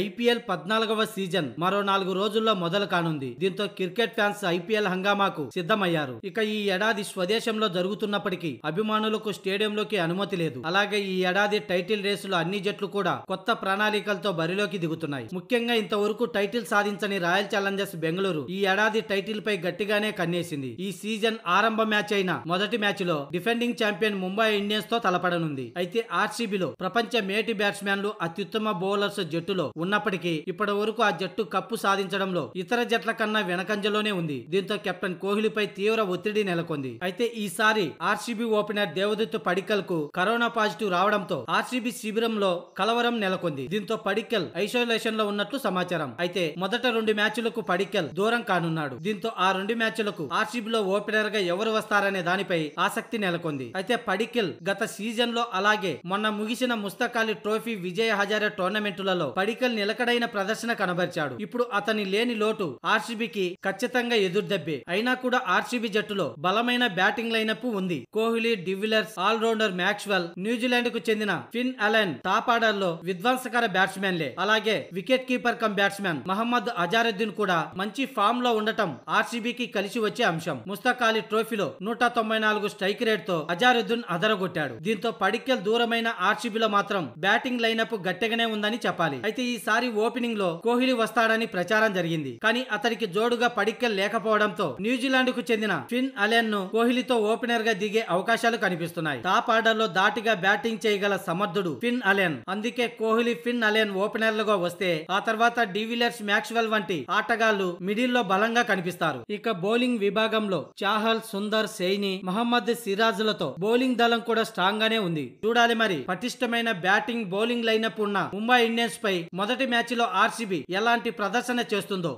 IPL పద్నాలుగవ season మరో నాలుగు రోజుల్లో మొదలు కానుంది దీంతో క్రికెట్ ఫ్యాన్స్ ఐపీఎల్ హంగామాకు సిద్ధమయ్యారు ఇక ఈ ఏడాది స్వదేశంలో జరుగుతున్నప్పటికీ అభిమానులకు స్టేడియంలోకి అనుమతి లేదు అలాగే ఈ ఏడాది టైటిల్ రేసులో అన్ని జట్లు కూడా కొత్త ప్రణాళికలతో బరిలోకి దిగుతున్నాయి ముఖ్యంగా ఇంతవరకు టైటిల్ సాధించని రాయల్ ఛాలెంజర్స్ బెంగళూరు ఈ ఏడాది టైటిల్ పై గట్టిగానే కన్నేసింది ఈ సీజన్ ఆరంభ మ్యాచ్ అయిన మొదటి మ్యాచ్ లో డిఫెండింగ్ చాంపియన్ ముంబై ఇండియన్స్ తో తలపడనుంది అయితే ఆర్సీబీలో ప్రపంచ మేటి బ్యాట్స్మెన్లు అత్యుత్తమ బౌలర్స్ జట్టులో ఉన్నప్పటికీ ఇప్పటి వరకు ఆ జట్టు కప్పు సాధించడంలో ఇతర జట్ల కన్నా వెనకంజలోనే ఉంది దీంతో కెప్టెన్ కోహ్లీపై తీవ్ర ఒత్తిడి నెలకొంది అయితే ఈసారి ఆర్సీబీ ఓపెనర్ దేవదత్తు పడికల్ కు కరోనా పాజిటివ్ రావడంతో ఆర్సీబీ శిబిరంలో కలవరం నెలకొంది దీంతో పడికల్ ఐసోలేషన్ లో ఉన్నట్లు సమాచారం అయితే మొదట రెండు మ్యాచ్లకు పడికల్ దూరం కానున్నాడు దీంతో ఆ రెండు మ్యాచ్లకు లో ఓపెనర్ గా ఎవరు వస్తారనే దానిపై ఆసక్తి నెలకొంది అయితే పడికల్ గత సీజన్ లో అలాగే మొన్న ముగిసిన ముస్తకాలి ట్రోఫీ విజయ హజారే టోర్నమెంటులలో పడికల్ పట్టుదల నిలకడైన ప్రదర్శన కనబరిచాడు ఇప్పుడు అతని లేని లోటు ఆర్సీబీకి ఖచ్చితంగా ఎదురుదెబ్బే అయినా కూడా ఆర్సీబీ జట్టులో బలమైన బ్యాటింగ్ లైనప్ ఉంది Kohli de Villiers all rounder Maxwell New Zealand కు చెందిన ఫిన్ అలెన్ టాపాడర్లో విధ్వంసకర బ్యాట్స్మెన్లే అలాగే wicket keeper cum batsmen Mohammed Azharuddin కూడా మంచి ఫామ్ లో ఉండటం ఆర్సీబీకి కలిసి వచ్చే అంశం ముస్తక్ అలీ ట్రోఫీలో నూట తొంభై నాలుగు స్ట్రైక్ రేట్ తో అజారుద్దీన్ అదరగొట్టాడు దీంతో పడిక్కెల్ దూరమైన ఆర్సీబీలో మాత్రం బ్యాటింగ్ లైనప్ గట్టిగానే ఉందని చెప్పాలి అయితే ఈ ఈసారి ఓపెనింగ్ లో కోహ్లీ వస్తాడని ప్రచారం జరిగింది కానీ అతడికి జోడుగా పడిక్కల్ లేకపోవడంతో న్యూజిలాండ్ కు చెందిన ఫిన్ అలెన్ ను కోహ్లీతో ఓపెనర్ గా దిగే అవకాశాలు కనిపిస్తున్నాయి టాప్ ఆర్డర్ లో దాటిగా బ్యాటింగ్ చేయగల సమర్థుడు ఫిన్ అలెన్ అందుకే కోహ్లీ ఫిన్ అలెన్ ఓపెనర్లుగా వస్తే ఆ తర్వాత డివిలియర్స్ మ్యాక్స్వెల్ వంటి ఆటగాళ్లు మిడిల్లో బలంగా కనిపిస్తారు ఇక బౌలింగ్ విభాగంలో చాహల్ సుందర్ సైని మహమ్మద్ సిరాజ్ లతో బౌలింగ్ దళం కూడా స్ట్రాంగ్ గానే ఉంది చూడాలి మరి పటిష్టమైన బ్యాటింగ్ బౌలింగ్ లైనప్ ఉన్న ముంబై ఇండియన్స్ పై మొదటి మ్యాచ్లో ఆర్సీబీ ఎలాంటి ప్రదర్శన చేస్తుందో